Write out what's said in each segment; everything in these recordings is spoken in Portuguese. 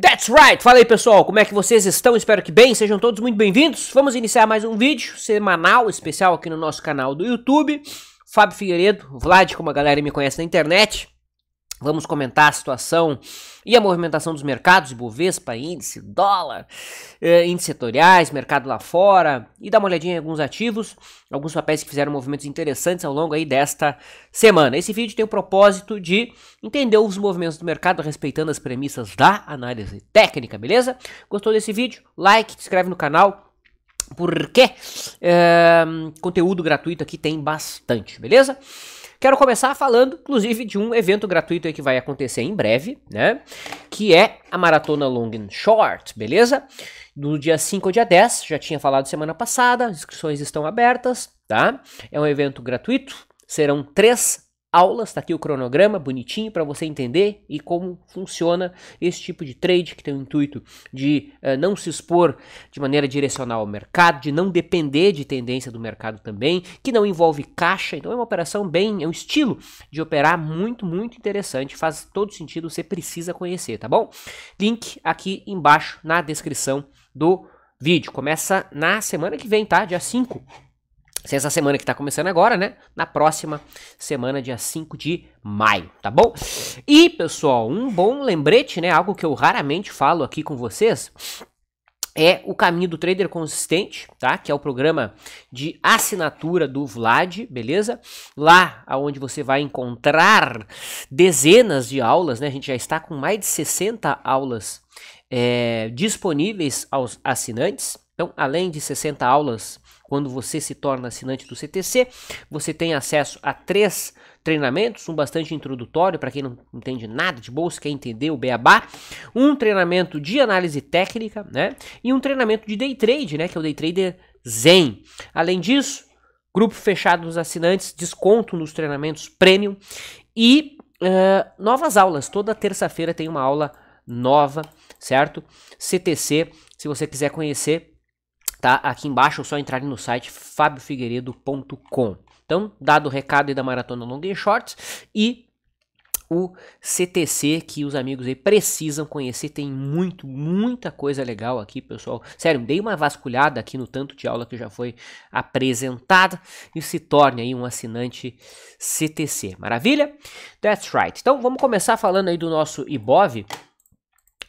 That's right! Fala aí pessoal, como é que vocês estão? Espero que bem, sejam todos muito bem-vindos. Vamos iniciar mais um vídeo semanal, especial aqui no nosso canal do YouTube. Fábio Figueiredo, Vlad, como a galera me conhece na internet. Vamos comentar a situação e a movimentação dos mercados, Ibovespa, índice, dólar, eh, índices setoriais, mercado lá fora, e dar uma olhadinha em alguns ativos, alguns papéis que fizeram movimentos interessantes ao longo aí desta semana. Esse vídeo tem o propósito de entender os movimentos do mercado respeitando as premissas da análise técnica, beleza? Gostou desse vídeo? Like, se inscreve no canal, porque eh, conteúdo gratuito aqui tem bastante, beleza? Quero começar falando, inclusive, de um evento gratuito que vai acontecer em breve, né? Que é a Maratona Long and Short, beleza? Do dia 5 ao dia 10, já tinha falado semana passada, as inscrições estão abertas, tá? É um evento gratuito, serão três aulas, está aqui o cronograma bonitinho para você entender e como funciona esse tipo de trade que tem o intuito de uh, não se expor de maneira direcional ao mercado, de não depender de tendência do mercado também, que não envolve caixa, então é uma operação bem, é um estilo de operar muito, muito interessante, faz todo sentido, você precisa conhecer, tá bom? Link aqui embaixo na descrição do vídeo. Começa na semana que vem, tá? Dia 5 essa semana que está começando agora, né? Na próxima semana, dia 5 de maio, tá bom? E, pessoal, um bom lembrete, né? Algo que eu raramente falo aqui com vocês é o caminho do trader consistente, tá? Que é o programa de assinatura do Vlad, beleza? Lá aonde você vai encontrar dezenas de aulas, né? A gente já está com mais de 60 aulas é, disponíveis aos assinantes. Então, além de 60 aulas quando você se torna assinante do CTC, você tem acesso a três treinamentos, um bastante introdutório para quem não entende nada de bolsa, quer entender o beabá, um treinamento de análise técnica, né? E um treinamento de day trade, né, que é o day trader Zen. Além disso, grupo fechado dos assinantes, desconto nos treinamentos premium e uh, novas aulas. Toda terça-feira tem uma aula nova, certo? CTC, se você quiser conhecer, tá aqui embaixo, é só entrar no site fabiofigueiredo.com. Então, dado o recado aí da Maratona Long e Shorts e o CTC que os amigos aí precisam conhecer, tem muito, muita coisa legal aqui, pessoal. Sério, dei uma vasculhada aqui no tanto de aula que já foi apresentada e se torne aí um assinante CTC. Maravilha? That's right. Então, vamos começar falando aí do nosso IBOV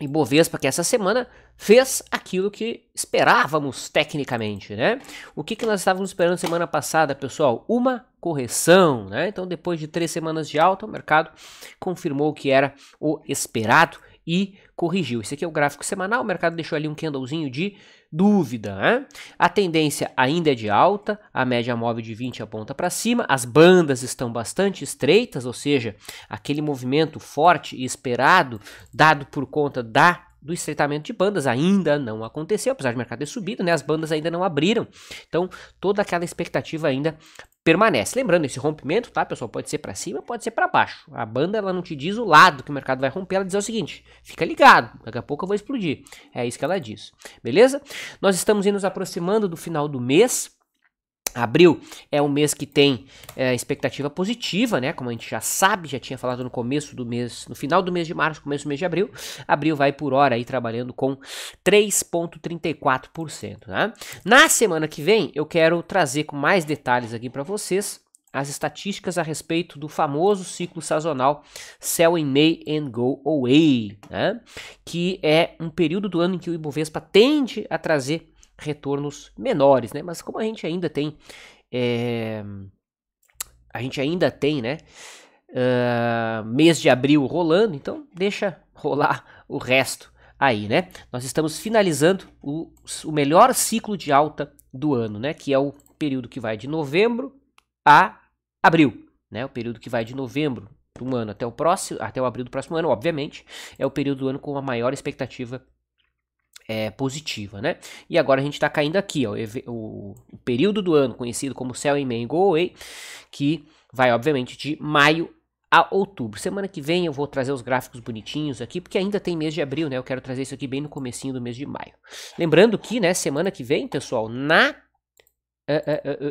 Bovespa, que essa semana fez aquilo que esperávamos tecnicamente, né? O que, que nós estávamos esperando semana passada, pessoal? Uma correção, né? Então, depois de três semanas de alta, o mercado confirmou que era o esperado e corrigiu. Esse aqui é o gráfico semanal, o mercado deixou ali um candlezinho de dúvida. Né? A tendência ainda é de alta, a média móvel de 20 aponta para cima, as bandas estão bastante estreitas, ou seja, aquele movimento forte e esperado dado por conta da do estreitamento de bandas ainda não aconteceu, apesar de o mercado ter subido, né? As bandas ainda não abriram. Então, toda aquela expectativa ainda permanece. Lembrando, esse rompimento, tá, pessoal, pode ser para cima, pode ser para baixo. A banda ela não te diz o lado que o mercado vai romper, ela diz o seguinte: fica ligado, daqui a pouco eu vou explodir. É isso que ela diz. Beleza? Nós estamos nos aproximando do final do mês. Abril é um mês que tem é, expectativa positiva, né? Como a gente já sabe, já tinha falado no começo do mês, no final do mês de março, começo do mês de abril. Abril vai por hora aí trabalhando com 3,34%. Né? Na semana que vem, eu quero trazer com mais detalhes aqui para vocês as estatísticas a respeito do famoso ciclo sazonal Sell in May and Go Away, né? que é um período do ano em que o Ibovespa tende a trazer retornos menores, né? Mas como a gente ainda tem, é, a gente ainda tem, né? Uh, mês de abril rolando, então deixa rolar o resto aí, né? Nós estamos finalizando o, o melhor ciclo de alta do ano, né? Que é o período que vai de novembro a abril, né? O período que vai de novembro do um ano até o próximo, até o abril do próximo ano, obviamente, é o período do ano com a maior expectativa é, positiva, né? E agora a gente está caindo aqui, ó, o, o período do ano conhecido como céu em May Go Away, que vai obviamente de maio a outubro. Semana que vem eu vou trazer os gráficos bonitinhos aqui, porque ainda tem mês de abril, né? Eu quero trazer isso aqui bem no comecinho do mês de maio. Lembrando que, né, semana que vem, pessoal, na... Uh, uh,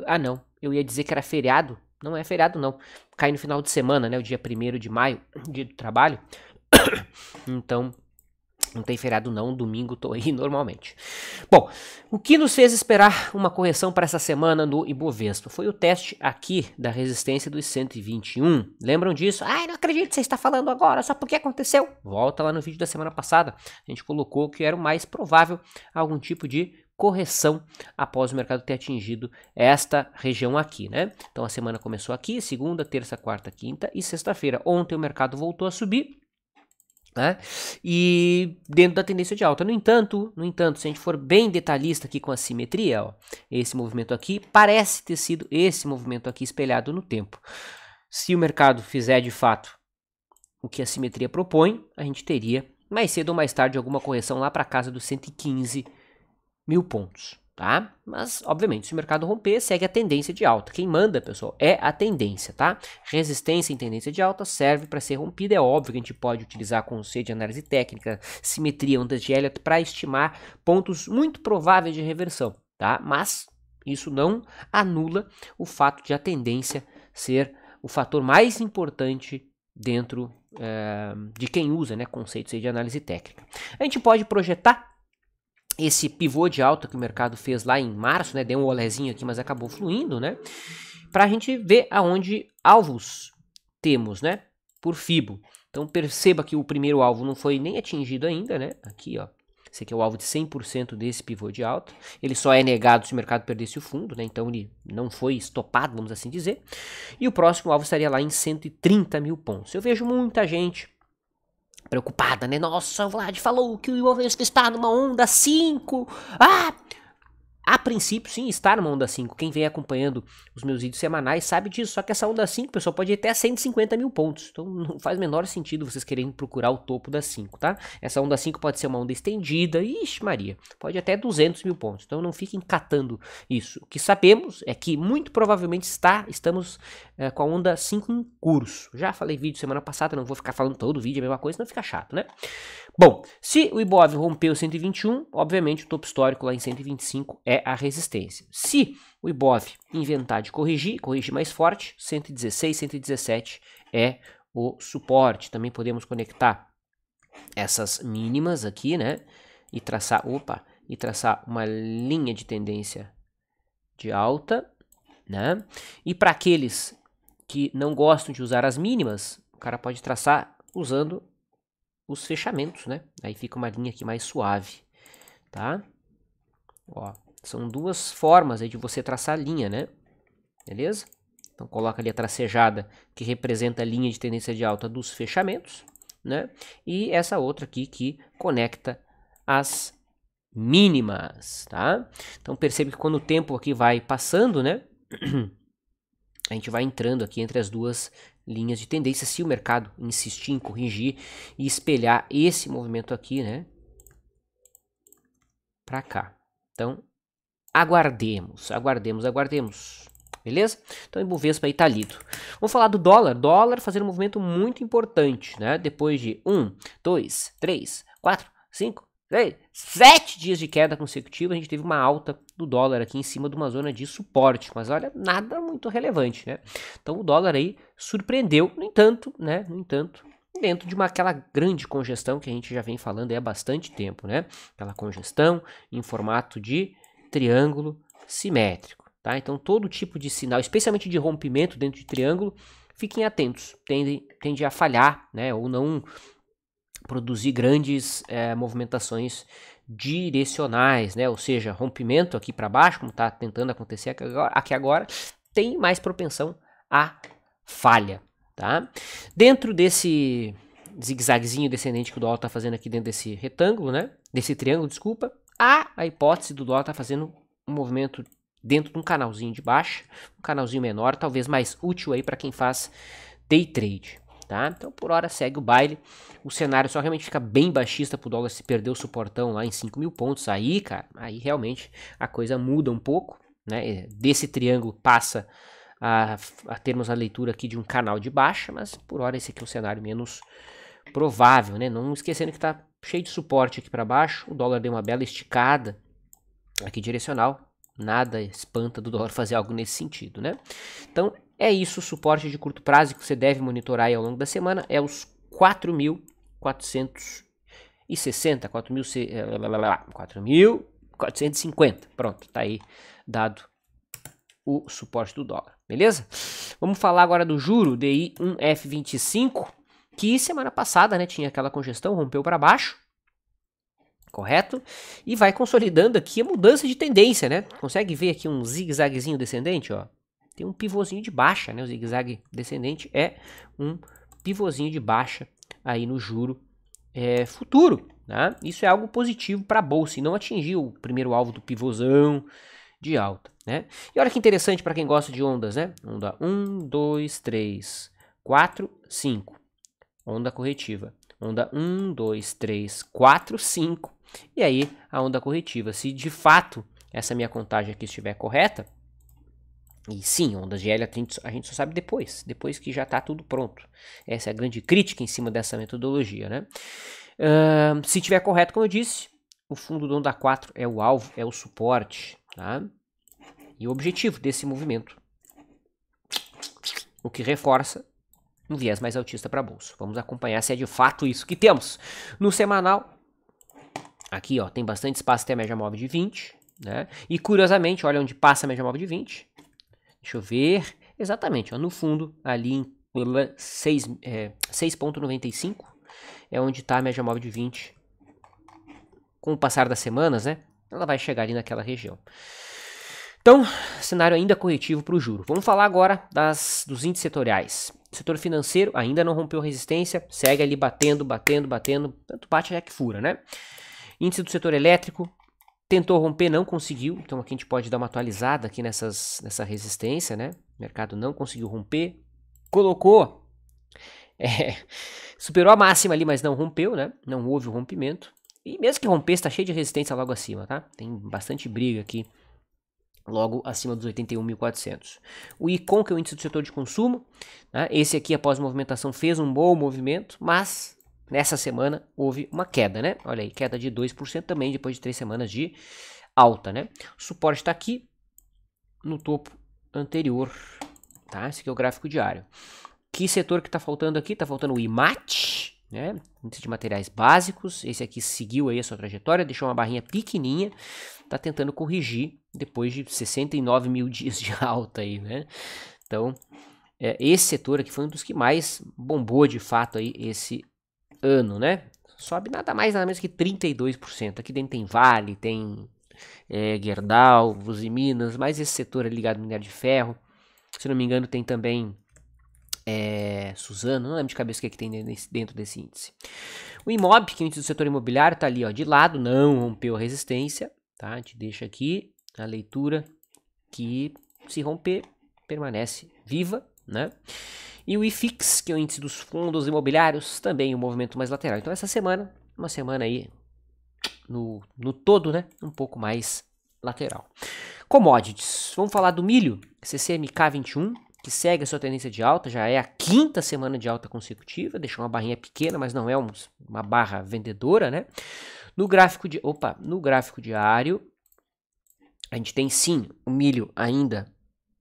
uh, ah, não. Eu ia dizer que era feriado. Não é feriado, não. Cai no final de semana, né? O dia 1 de maio, dia do trabalho. então, não tem feriado não, domingo tô aí normalmente. Bom, o que nos fez esperar uma correção para essa semana no Ibovespa foi o teste aqui da resistência dos 121. Lembram disso? Ai, não acredito que você está falando agora, só porque aconteceu. Volta lá no vídeo da semana passada. A gente colocou que era o mais provável algum tipo de correção após o mercado ter atingido esta região aqui, né? Então a semana começou aqui, segunda, terça, quarta, quinta e sexta-feira. Ontem o mercado voltou a subir né? E dentro da tendência de alta. No entanto, no entanto, se a gente for bem detalhista aqui com a simetria, ó, esse movimento aqui parece ter sido esse movimento aqui espelhado no tempo. Se o mercado fizer de fato o que a simetria propõe, a gente teria mais cedo ou mais tarde alguma correção lá para casa dos 115 mil pontos tá? Mas, obviamente, se o mercado romper, segue a tendência de alta. Quem manda, pessoal, é a tendência, tá? Resistência em tendência de alta serve para ser rompida. É óbvio que a gente pode utilizar conceito de análise técnica, simetria, ondas de Elliott para estimar pontos muito prováveis de reversão, tá? Mas isso não anula o fato de a tendência ser o fator mais importante dentro é, de quem usa né, conceitos de análise técnica. A gente pode projetar esse pivô de alta que o mercado fez lá em março, né? Deu um olezinho aqui, mas acabou fluindo, né? Para a gente ver aonde alvos temos, né? Por FIBO. Então perceba que o primeiro alvo não foi nem atingido ainda, né? Aqui, ó. Esse aqui é o alvo de 100% desse pivô de alta. Ele só é negado se o mercado perdesse o fundo, né? Então ele não foi estopado, vamos assim dizer. E o próximo alvo estaria lá em 130 mil pontos. Eu vejo muita gente preocupada, né? Nossa, o Vlad falou que o Ionesco está numa onda 5. Ah! A princípio, sim, está numa onda 5. Quem vem acompanhando os meus vídeos semanais sabe disso. Só que essa onda 5, pessoal, pode ir até 150 mil pontos. Então não faz menor sentido vocês quererem procurar o topo da 5, tá? Essa onda 5 pode ser uma onda estendida. Ixi, Maria. Pode até 200 mil pontos. Então não fiquem catando isso. O que sabemos é que muito provavelmente está, estamos é, com a onda 5 em curso. Já falei vídeo semana passada, não vou ficar falando todo vídeo é a mesma coisa, não fica chato, né? Bom, se o Ibov rompeu 121, obviamente o topo histórico lá em 125 é a resistência. Se o Ibov inventar de corrigir, corrigir mais forte, 116, 117 é o suporte. Também podemos conectar essas mínimas aqui, né? E traçar, opa, e traçar uma linha de tendência de alta, né? E para aqueles que não gostam de usar as mínimas, o cara pode traçar usando os fechamentos, né? Aí fica uma linha aqui mais suave, tá? Ó, são duas formas aí de você traçar a linha, né? Beleza? Então coloca ali a tracejada que representa a linha de tendência de alta dos fechamentos, né? E essa outra aqui que conecta as mínimas, tá? Então percebe que quando o tempo aqui vai passando, né? a gente vai entrando aqui entre as duas linhas de tendência se o mercado insistir em corrigir e espelhar esse movimento aqui, né, para cá. Então, aguardemos, aguardemos, aguardemos. Beleza? Então o Ibovespa aí tá lido. Vamos falar do dólar. Dólar fazendo um movimento muito importante, né? Depois de 1, 2, 3, 4, 5, 6, 7 dias de queda consecutiva, a gente teve uma alta do dólar aqui em cima de uma zona de suporte, mas olha, nada muito relevante, né? Então o dólar aí surpreendeu, no entanto, né? No entanto, dentro de uma aquela grande congestão que a gente já vem falando há bastante tempo, né? Aquela congestão em formato de triângulo simétrico, tá? Então todo tipo de sinal, especialmente de rompimento dentro de triângulo, fiquem atentos, tende, tende a falhar, né? Ou não produzir grandes é, movimentações direcionais, né? Ou seja, rompimento aqui para baixo, como está tentando acontecer aqui agora, aqui agora, tem mais propensão à falha, tá? Dentro desse zigue descendente que o dólar está fazendo aqui dentro desse retângulo, né? Desse triângulo, desculpa, há a hipótese do dólar estar tá fazendo um movimento dentro de um canalzinho de baixa, um canalzinho menor, talvez mais útil aí para quem faz day trade tá? Então por hora segue o baile. O cenário só realmente fica bem baixista pro dólar se perder o suportão lá em 5 mil pontos. Aí, cara, aí realmente a coisa muda um pouco, né? Desse triângulo passa a, a termos a leitura aqui de um canal de baixa, mas por hora esse aqui é o cenário menos provável, né? Não esquecendo que tá cheio de suporte aqui para baixo. O dólar deu uma bela esticada aqui direcional. Nada espanta do dólar fazer algo nesse sentido, né? Então é isso o suporte de curto prazo que você deve monitorar ao longo da semana, é os 4.460, 4.450. Eh, Pronto, tá aí dado o suporte do dólar, beleza? Vamos falar agora do juro DI1F25, que semana passada, né, tinha aquela congestão, rompeu para baixo, correto? E vai consolidando aqui a mudança de tendência, né? Consegue ver aqui um zigue-zaguezinho descendente, ó? tem um pivôzinho de baixa, né? O zigue-zague descendente é um pivôzinho de baixa aí no juro é, futuro. Né? Isso é algo positivo para a bolsa e não atingiu o primeiro alvo do pivôzão de alta. Né? E olha que interessante para quem gosta de ondas, né? Onda 1, 2, 3, 4, 5. Onda corretiva. Onda 1, 2, 3, 4, 5. E aí a onda corretiva. Se de fato essa minha contagem aqui estiver correta, e sim, ondas de hélio a gente só sabe depois, depois que já está tudo pronto. Essa é a grande crítica em cima dessa metodologia, né? Uh, se tiver correto, como eu disse, o fundo do onda 4 é o alvo, é o suporte, tá? E o objetivo desse movimento, o que reforça um viés mais altista para a bolsa. Vamos acompanhar se é de fato isso que temos. No semanal, aqui ó, tem bastante espaço até a média móvel de 20, né? E curiosamente, olha onde passa a média móvel de 20, Deixa eu ver. Exatamente, ó, no fundo, ali em 6.95 é, é onde está a média móvel de 20. Com o passar das semanas, né? Ela vai chegar ali naquela região. Então, cenário ainda corretivo para o juro. Vamos falar agora das, dos índices setoriais. O setor financeiro ainda não rompeu resistência, segue ali batendo, batendo, batendo, tanto bate é que fura, né? Índice do setor elétrico tentou romper, não conseguiu. Então aqui a gente pode dar uma atualizada aqui nessas, nessa resistência, né? O mercado não conseguiu romper. Colocou. É, superou a máxima ali, mas não rompeu, né? Não houve o rompimento. E mesmo que rompesse, está cheio de resistência logo acima, tá? Tem bastante briga aqui logo acima dos 81.400. O ICOM, que é o índice do setor de consumo, né? esse aqui após movimentação fez um bom movimento, mas Nessa semana houve uma queda, né? Olha aí, queda de 2% também depois de três semanas de alta, né? O suporte está aqui no topo anterior, tá? Esse aqui é o gráfico diário. Que setor que está faltando aqui? Está faltando o IMAT, né? Índice de materiais básicos. Esse aqui seguiu aí a sua trajetória, deixou uma barrinha pequenininha, está tentando corrigir depois de 69 mil dias de alta aí, né? Então, é, esse setor aqui foi um dos que mais bombou de fato aí esse ano, né? Sobe nada mais nada menos que 32%. Aqui dentro tem Vale, tem é, Gerdau, Minas, mais esse setor é ligado ao minério de ferro. Se não me engano, tem também é, Suzano, não lembro de cabeça o que, é que tem dentro desse índice. O IMOB, que é o índice do setor imobiliário, está ali ó, de lado, não rompeu a resistência. Tá? A gente deixa aqui a leitura que se romper, permanece viva. Né? E o IFIX, que é o índice dos fundos imobiliários, também um movimento mais lateral. Então essa semana, uma semana aí no, no todo, né? Um pouco mais lateral. Commodities. Vamos falar do milho, CCMK21, que segue a sua tendência de alta, já é a quinta semana de alta consecutiva, deixou uma barrinha pequena, mas não é um, uma barra vendedora, né? No gráfico de, opa, no gráfico diário, a gente tem sim o milho ainda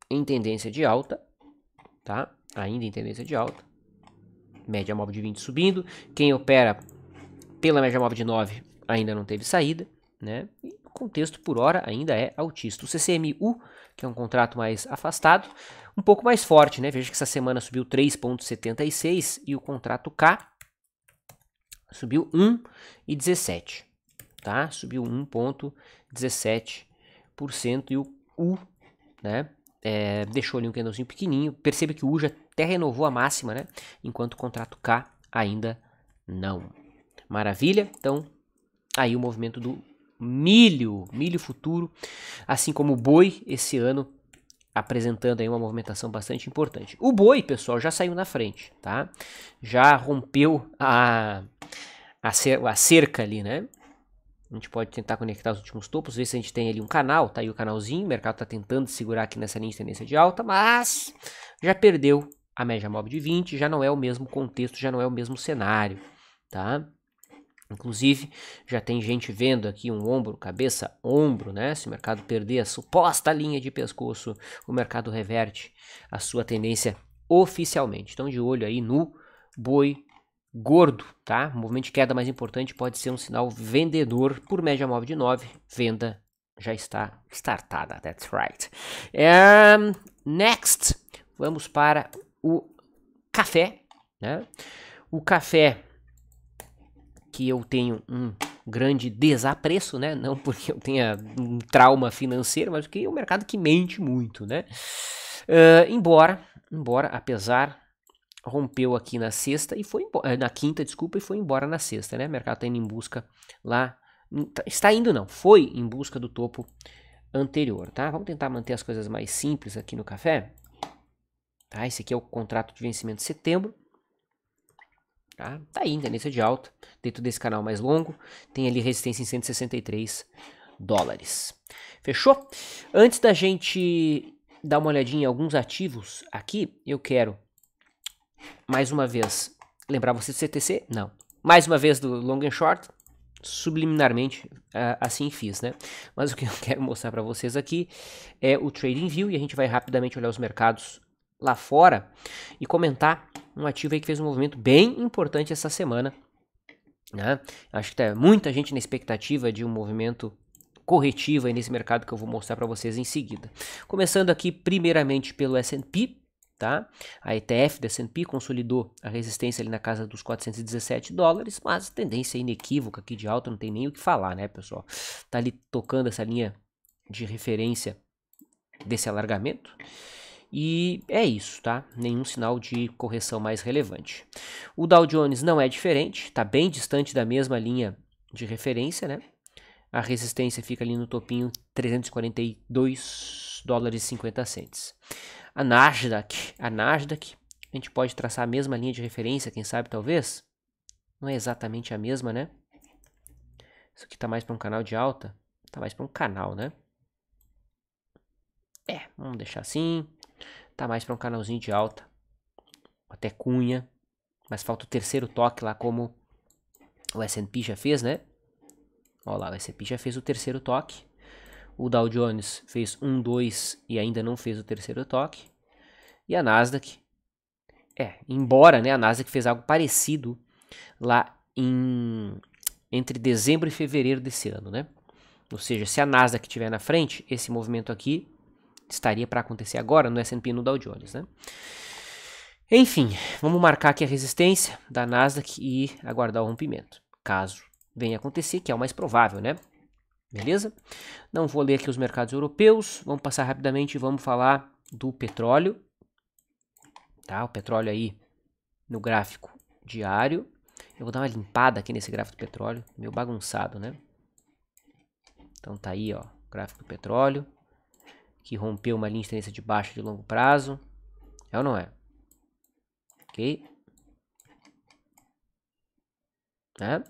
em tendência de alta, tá? ainda em tendência de alta. Média móvel de 20 subindo. Quem opera pela média móvel de 9 ainda não teve saída. Né? E o contexto por hora ainda é altista. O CCMU, que é um contrato mais afastado, um pouco mais forte. Né? Veja que essa semana subiu 3,76 e o contrato K subiu 1,17. Tá? Subiu 1,17% e o U né? É, deixou ali um candlezinho pequenininho. Perceba que o U já até renovou a máxima, né? Enquanto o contrato K ainda não. Maravilha? Então, aí o movimento do milho, milho futuro, assim como o boi esse ano apresentando aí uma movimentação bastante importante. O boi, pessoal, já saiu na frente, tá? Já rompeu a a, cer a cerca ali, né? A gente pode tentar conectar os últimos topos, ver se a gente tem ali um canal, tá aí o canalzinho, o mercado tá tentando segurar aqui nessa linha de tendência de alta, mas já perdeu a média móvel de 20 já não é o mesmo contexto, já não é o mesmo cenário, tá? Inclusive, já tem gente vendo aqui um ombro, cabeça, ombro, né? Se o mercado perder a suposta linha de pescoço, o mercado reverte a sua tendência oficialmente. Então, de olho aí no boi gordo, tá? O movimento de queda mais importante pode ser um sinal vendedor por média móvel de 9, venda já está startada, that's right. Um, eh, next, vamos para o café, né? O café que eu tenho um grande desapreço, né? Não porque eu tenha um trauma financeiro, mas porque é um mercado que mente muito, né? Uh, embora, embora, apesar rompeu aqui na sexta e foi embora, eh, na quinta, desculpa, e foi embora na sexta, né? O mercado está indo em busca lá, hum, tá, está indo não, foi em busca do topo anterior, tá? Vamos tentar manter as coisas mais simples aqui no café. Tá? Esse aqui é o contrato de vencimento de setembro. Tá? tá aí, tendência de alta, dentro desse canal mais longo, tem ali resistência em 163 dólares. Fechou? Antes da gente dar uma olhadinha em alguns ativos aqui, eu quero mais uma vez lembrar você do CTC? Não. Mais uma vez do long and short, subliminarmente assim fiz, né? Mas o que eu quero mostrar para vocês aqui é o Trading View e a gente vai rapidamente olhar os mercados lá fora e comentar um ativo aí que fez um movimento bem importante essa semana. Né? Acho que tá muita gente na expectativa de um movimento corretivo aí nesse mercado que eu vou mostrar para vocês em seguida. Começando aqui primeiramente pelo S&P, tá? A ETF da S&P consolidou a resistência ali na casa dos 417 dólares, mas tendência inequívoca aqui de alta, não tem nem o que falar, né, pessoal? Tá ali tocando essa linha de referência desse alargamento. E é isso, tá? Nenhum sinal de correção mais relevante. O Dow Jones não é diferente, está bem distante da mesma linha de referência, né? A resistência fica ali no topinho 342 dólares e 50 centes. A Nasdaq, a Nasdaq, a gente pode traçar a mesma linha de referência, quem sabe talvez? Não é exatamente a mesma, né? Isso aqui tá mais para um canal de alta, tá mais para um canal, né? É, vamos deixar assim. Tá mais para um canalzinho de alta. Até cunha. Mas falta o terceiro toque lá como o S&P já fez, né? Olha lá, o S&P já fez o terceiro toque. O Dow Jones fez um, dois e ainda não fez o terceiro toque. E a Nasdaq, é, embora né, a Nasdaq fez algo parecido lá em entre dezembro e fevereiro desse ano, né? Ou seja, se a Nasdaq estiver na frente, esse movimento aqui estaria para acontecer agora no S&P no Dow Jones, né? Enfim, vamos marcar aqui a resistência da Nasdaq e aguardar o rompimento, caso venha acontecer, que é o mais provável, né? Beleza? Não vou ler aqui os mercados europeus, vamos passar rapidamente e vamos falar do petróleo. Tá? O petróleo aí no gráfico diário. Eu vou dar uma limpada aqui nesse gráfico do petróleo, meio bagunçado, né? Então tá aí, ó, gráfico do petróleo que rompeu uma linha de tendência de baixa de longo prazo. É ou não é? Ok? Né?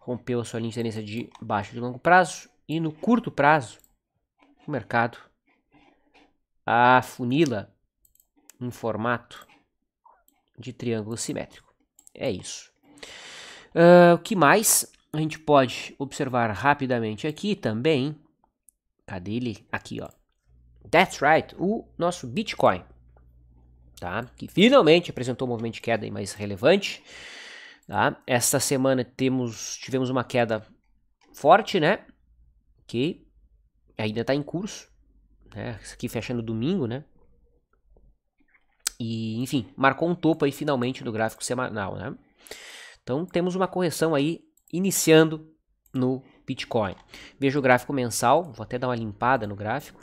Rompeu a sua linha de tendência de baixa de longo prazo. E no curto prazo, o mercado afunila em formato de triângulo simétrico. É isso. Uh, o que mais a gente pode observar rapidamente aqui também? Cadê ele? Aqui, ó. That's right, o nosso Bitcoin, tá? que finalmente apresentou um movimento de queda mais relevante. Tá? Esta semana temos, tivemos uma queda forte, né? Que ainda está em curso. Né? Isso aqui fechando domingo, né? E, enfim, marcou um topo aí finalmente no gráfico semanal, né? Então temos uma correção aí iniciando no Bitcoin. Veja o gráfico mensal, vou até dar uma limpada no gráfico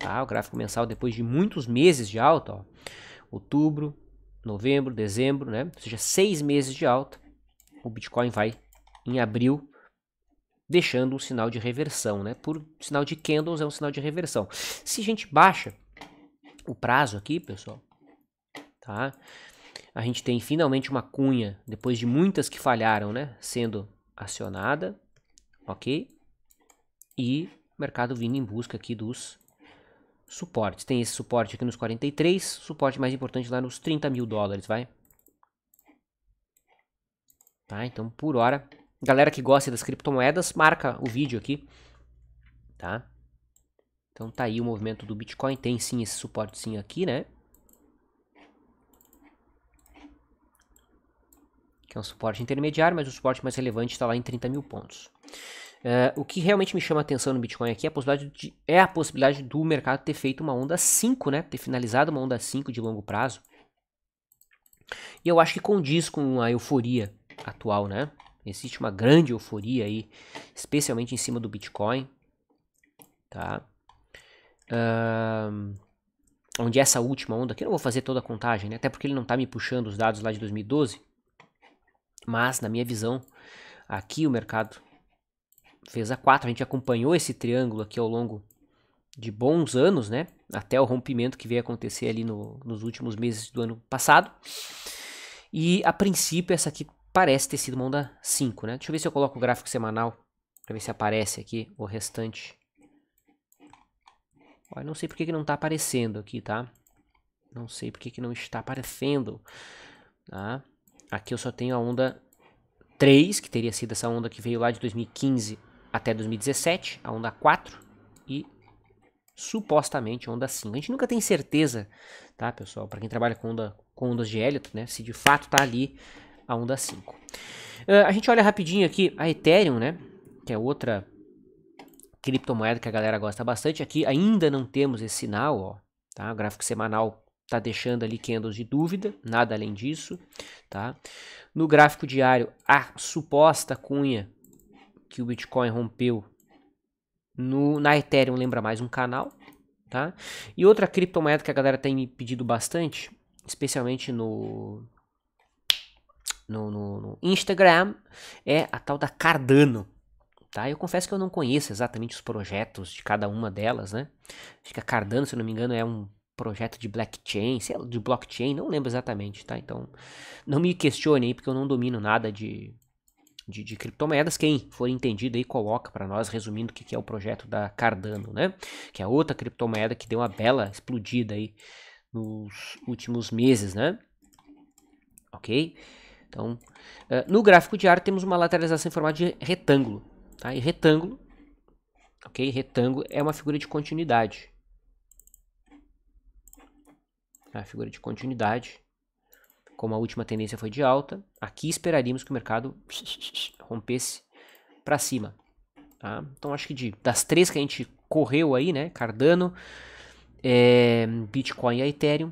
tá? O gráfico mensal depois de muitos meses de alta, ó, outubro, novembro, dezembro, né? Ou seja, seis meses de alta, o Bitcoin vai em abril deixando um sinal de reversão, né? Por sinal de candles é um sinal de reversão. Se a gente baixa o prazo aqui, pessoal, tá? A gente tem finalmente uma cunha depois de muitas que falharam, né? Sendo acionada, ok? E mercado vindo em busca aqui dos suportes. Tem esse suporte aqui nos 43, suporte mais importante lá nos 30 mil dólares, vai. Tá, então por hora. Galera que gosta das criptomoedas, marca o vídeo aqui, tá? Então tá aí o movimento do Bitcoin, tem sim esse suportezinho aqui, né? Que é um suporte intermediário, mas o suporte mais relevante está lá em 30 mil pontos. Uh, o que realmente me chama a atenção no Bitcoin aqui é a possibilidade, de, é a possibilidade do mercado ter feito uma onda 5, né? Ter finalizado uma onda 5 de longo prazo. E eu acho que condiz com a euforia atual, né? Existe uma grande euforia aí, especialmente em cima do Bitcoin, tá? Uh, onde essa última onda, que eu não vou fazer toda a contagem, né? Até porque ele não está me puxando os dados lá de 2012, mas na minha visão, aqui o mercado fez a 4. A gente acompanhou esse triângulo aqui ao longo de bons anos, né? Até o rompimento que veio acontecer ali no, nos últimos meses do ano passado. E a princípio essa aqui parece ter sido uma onda 5, né? Deixa eu ver se eu coloco o gráfico semanal para ver se aparece aqui o restante. Olha, não sei porque que não está aparecendo aqui, tá? Não sei porque que não está aparecendo. Tá? Aqui eu só tenho a onda 3, que teria sido essa onda que veio lá de 2015 até 2017, a onda 4 e supostamente onda 5. A gente nunca tem certeza, tá, pessoal? Para quem trabalha com, onda, com ondas de hélito, né, se de fato tá ali a onda 5. Uh, ah, a gente olha rapidinho aqui a Ethereum, né, que é outra criptomoeda que a galera gosta bastante. Aqui ainda não temos esse sinal, ó, tá? O gráfico semanal tá deixando ali candles de dúvida, nada além disso, tá? No gráfico diário, a suposta cunha que o Bitcoin rompeu no, na Ethereum lembra mais um canal, tá? E outra criptomoeda que a galera tem me pedido bastante, especialmente no, no, no, no Instagram, é a tal da Cardano. Tá? Eu confesso que eu não conheço exatamente os projetos de cada uma delas, né? Acho que a Cardano, se não me engano, é um projeto de blockchain, de blockchain, não lembro exatamente, tá? Então, não me questione aí, porque eu não domino nada de, de, de criptomoedas. Quem for entendido aí coloca para nós, resumindo o que, que é o projeto da Cardano, né? Que é outra criptomoeda que deu uma bela explodida aí nos últimos meses, né? Ok? Então, uh, no gráfico diário temos uma lateralização em formato de retângulo. Tá? E retângulo, ok? Retângulo é uma figura de continuidade. É uma figura de continuidade como a última tendência foi de alta, aqui esperaríamos que o mercado rompesse para cima. Tá? Então acho que de, das três que a gente correu aí, né? Cardano, é, Bitcoin e Ethereum,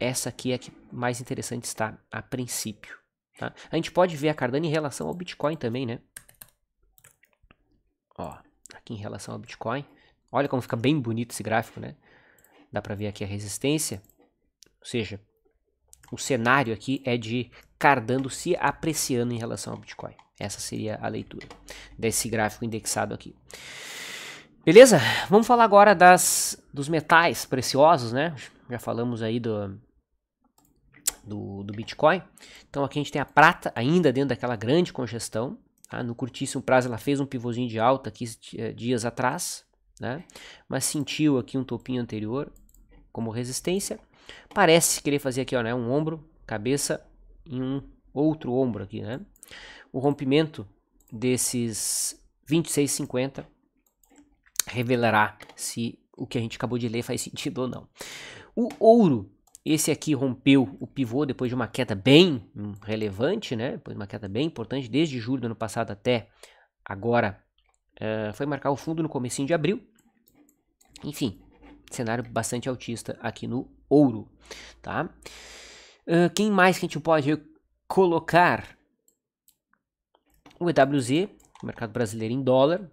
essa aqui é a que mais interessante está a princípio. Tá? A gente pode ver a Cardano em relação ao Bitcoin também, né? Ó, aqui em relação ao Bitcoin. Olha como fica bem bonito esse gráfico, né? Dá para ver aqui a resistência. Ou seja, o cenário aqui é de Cardano se apreciando em relação ao Bitcoin. Essa seria a leitura desse gráfico indexado aqui. Beleza? Vamos falar agora das, dos metais preciosos, né? Já falamos aí do, do, do Bitcoin. Então aqui a gente tem a prata ainda dentro daquela grande congestão. Tá? No curtíssimo prazo ela fez um pivôzinho de alta aqui eh, dias atrás, né? Mas sentiu aqui um topinho anterior como resistência. Parece querer fazer aqui, ó, né? Um ombro, cabeça e um outro ombro aqui, né? O rompimento desses 26,50 revelará se o que a gente acabou de ler faz sentido ou não. O ouro, esse aqui rompeu o pivô depois de uma queda bem hum, relevante, né? Depois de uma queda bem importante, desde julho do ano passado até agora. Uh, foi marcar o fundo no comecinho de abril. Enfim, cenário bastante autista aqui no Ouro, tá? Uh, quem mais que a gente pode colocar? O EWZ, mercado brasileiro em dólar,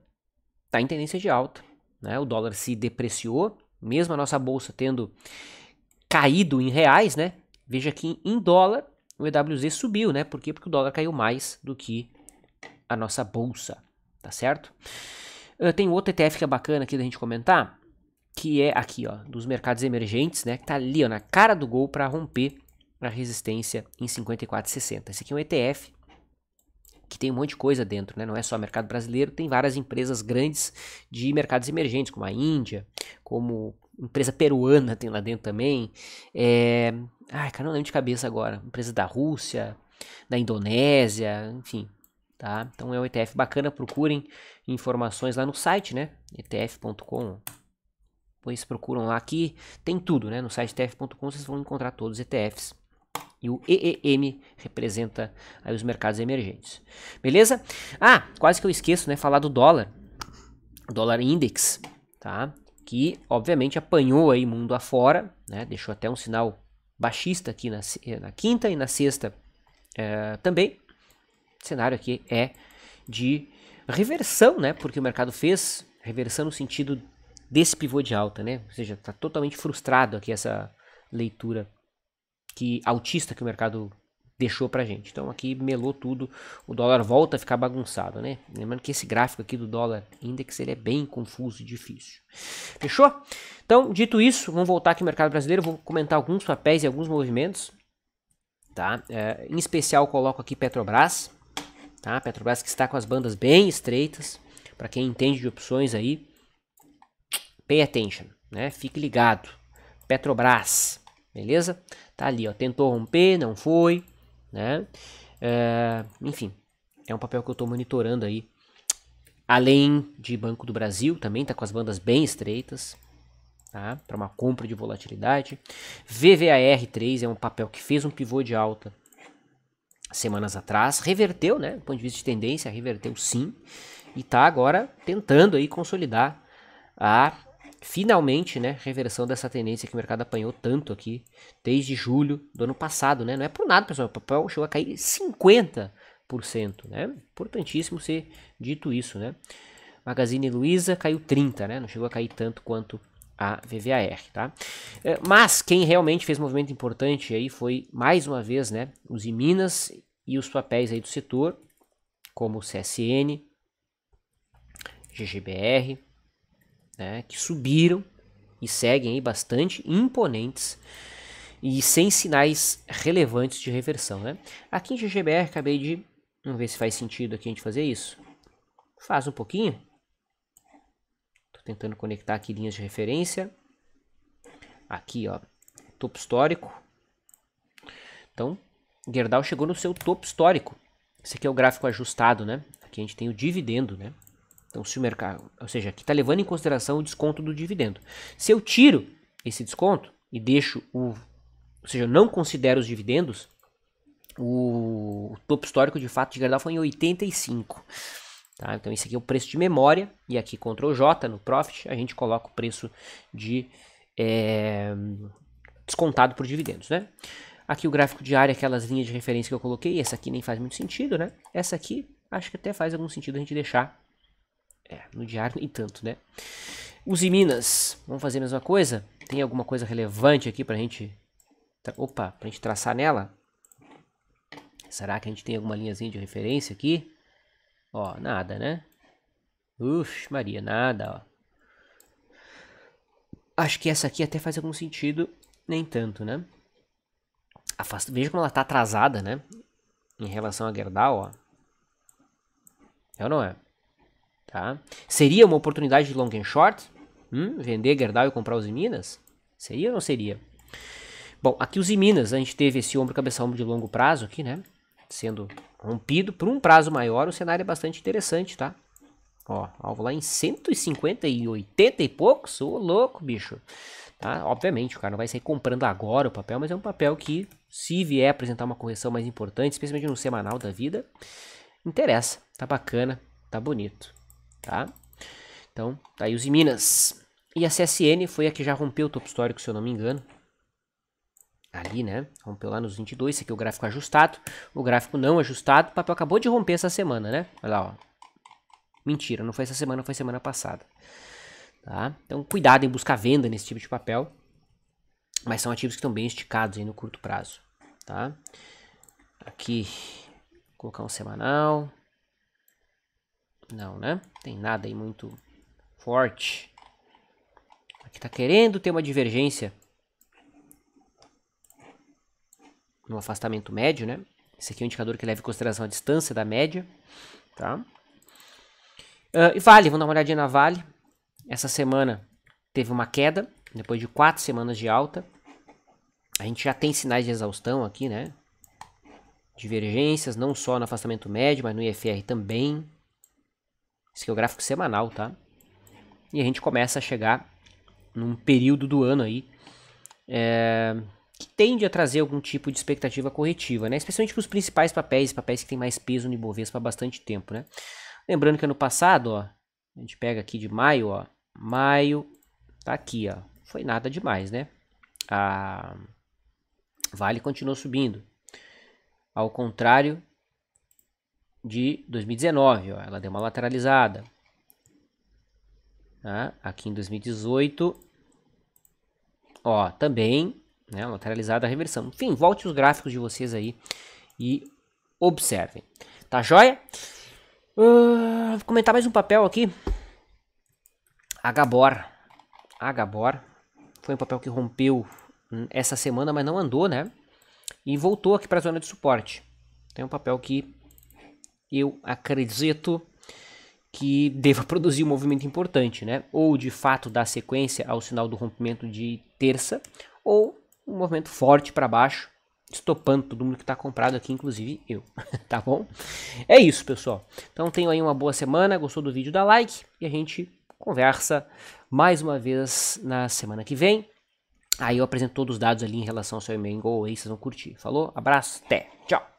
está em tendência de alta. Né? O dólar se depreciou, mesmo a nossa bolsa tendo caído em reais, né? Veja que em dólar o EWZ subiu, né? Por quê? Porque o dólar caiu mais do que a nossa bolsa, tá certo? Uh, tem outro ETF que é bacana aqui da gente comentar, que é aqui, ó, dos mercados emergentes, né, que tá ali, ó, na cara do gol para romper a resistência em 54,60. Esse aqui é um ETF que tem um monte de coisa dentro, né? Não é só mercado brasileiro, tem várias empresas grandes de mercados emergentes, como a Índia, como empresa peruana tem lá dentro também. É... Ai, cara, não lembro de cabeça agora. Empresa da Rússia, da Indonésia, enfim, tá? Então é um ETF bacana, procurem informações lá no site, né? etf.com depois procuram lá que tem tudo, né? No site tf.com vocês vão encontrar todos os ETFs. E o EEM representa aí os mercados emergentes. Beleza? Ah, quase que eu esqueço, né? Falar do dólar. Dólar Index, tá? Que obviamente apanhou aí mundo afora, né? Deixou até um sinal baixista aqui na, na quinta e na sexta é, também. O cenário aqui é de reversão, né? Porque o mercado fez reversão no sentido desse pivô de alta, né? Ou seja, está totalmente frustrado aqui essa leitura que autista que o mercado deixou para gente. Então aqui melou tudo, o dólar volta a ficar bagunçado, né? Lembrando que esse gráfico aqui do dólar index ele é bem confuso e difícil. Fechou? Então, dito isso, vamos voltar aqui ao mercado brasileiro, vou comentar alguns papéis e alguns movimentos, tá? É, em especial coloco aqui Petrobras, tá? Petrobras que está com as bandas bem estreitas, para quem entende de opções aí, Pay attention, né? Fique ligado. Petrobras, beleza? Tá ali, ó. Tentou romper, não foi, né? É, enfim, é um papel que eu estou monitorando aí. Além de Banco do Brasil, também tá com as bandas bem estreitas, tá? Para uma compra de volatilidade. VVAR3 é um papel que fez um pivô de alta semanas atrás, reverteu, né? Do ponto de vista de tendência, reverteu sim, e tá agora tentando aí consolidar a finalmente, né, reversão dessa tendência que o mercado apanhou tanto aqui desde julho do ano passado, né? Não é por nada, pessoal, o papel chegou a cair 50%, né? Importantíssimo ser dito isso, né? Magazine Luiza caiu 30, né? Não chegou a cair tanto quanto a VVAR, tá? É, mas quem realmente fez movimento importante aí foi mais uma vez, né, os Minas e os papéis aí do setor, como o CSN, GGBR, né, que subiram e seguem aí bastante imponentes e sem sinais relevantes de reversão. Né? Aqui em GGBR acabei de. Vamos ver se faz sentido aqui a gente fazer isso. Faz um pouquinho. Estou tentando conectar aqui linhas de referência. Aqui, ó, topo histórico. Então, Gerdau chegou no seu topo histórico. Esse aqui é o gráfico ajustado, né? Aqui a gente tem o dividendo, né? Então, se o mercado, ou seja, aqui está levando em consideração o desconto do dividendo. Se eu tiro esse desconto e deixo o, ou seja, não considero os dividendos, o, o topo histórico de fato de Gerdau foi em 85. Tá? Então, esse aqui é o preço de memória e aqui Ctrl J no Profit a gente coloca o preço de é, descontado por dividendos, né? Aqui o gráfico diário, aquelas linhas de referência que eu coloquei, essa aqui nem faz muito sentido, né? Essa aqui acho que até faz algum sentido a gente deixar é, no diário nem tanto, né? Use Minas, vamos fazer a mesma coisa? Tem alguma coisa relevante aqui pra gente... Opa, pra gente traçar nela? Será que a gente tem alguma linhazinha de referência aqui? Ó, nada, né? Ux, Maria, nada, ó. Acho que essa aqui até faz algum sentido, nem tanto, né? Afasta... Veja como ela tá atrasada, né? Em relação a Gerdau, ó. É ou não é? Tá? Seria uma oportunidade de long and short? Hum? Vender Gerdau e comprar os Minas? Seria ou não seria? Bom, aqui os Minas, a gente teve esse ombro cabeça ombro de longo prazo aqui, né? Sendo rompido por um prazo maior, o cenário é bastante interessante, tá? Ó, alvo lá em 150 e 80 e poucos, ô louco, bicho. Tá? Obviamente, o cara não vai sair comprando agora o papel, mas é um papel que, se vier apresentar uma correção mais importante, especialmente no semanal da vida, interessa. Tá bacana, tá bonito tá? Então, tá aí os e Minas. E a CSN foi a que já rompeu o topo histórico, se eu não me engano. Ali, né? Rompeu lá nos 22. Esse aqui é o gráfico ajustado. O gráfico não ajustado. O papel acabou de romper essa semana, né? Olha lá, ó. Mentira, não foi essa semana, foi semana passada. Tá? Então, cuidado em buscar venda nesse tipo de papel. Mas são ativos que estão bem esticados aí no curto prazo. Tá? Aqui, colocar um semanal. Não, né? Tem nada aí muito forte. Aqui tá querendo ter uma divergência. No afastamento médio, né? Esse aqui é um indicador que leva em consideração a distância da média, tá? Uh, e Vale, vamos dar uma olhadinha na Vale. Essa semana teve uma queda, depois de quatro semanas de alta. A gente já tem sinais de exaustão aqui, né? Divergências, não só no afastamento médio, mas no IFR também. Isso aqui é o gráfico semanal, tá? E a gente começa a chegar num período do ano aí é, que tende a trazer algum tipo de expectativa corretiva, né? Especialmente para os principais papéis, papéis que têm mais peso no Ibovespa há bastante tempo, né? Lembrando que ano passado, ó, a gente pega aqui de maio, ó, maio, tá aqui, ó, foi nada demais, né? A Vale continuou subindo. Ao contrário de 2019, ó, ela deu uma lateralizada. Tá? Aqui em 2018, ó, também, né, lateralizada a reversão. Enfim, volte os gráficos de vocês aí e observem. Tá joia? Uh, vou comentar mais um papel aqui. A Gabor. foi um papel que rompeu hum, essa semana, mas não andou, né? E voltou aqui para a zona de suporte. Tem um papel que eu acredito que deva produzir um movimento importante, né? Ou de fato dar sequência ao sinal do rompimento de terça, ou um movimento forte para baixo, estopando todo mundo que está comprado aqui, inclusive eu, tá bom? É isso, pessoal. Então tenho aí uma boa semana, gostou do vídeo, dá like e a gente conversa mais uma vez na semana que vem. Aí eu apresento todos os dados ali em relação ao seu e-mail, go aí, vocês vão curtir. Falou, abraço, até, tchau!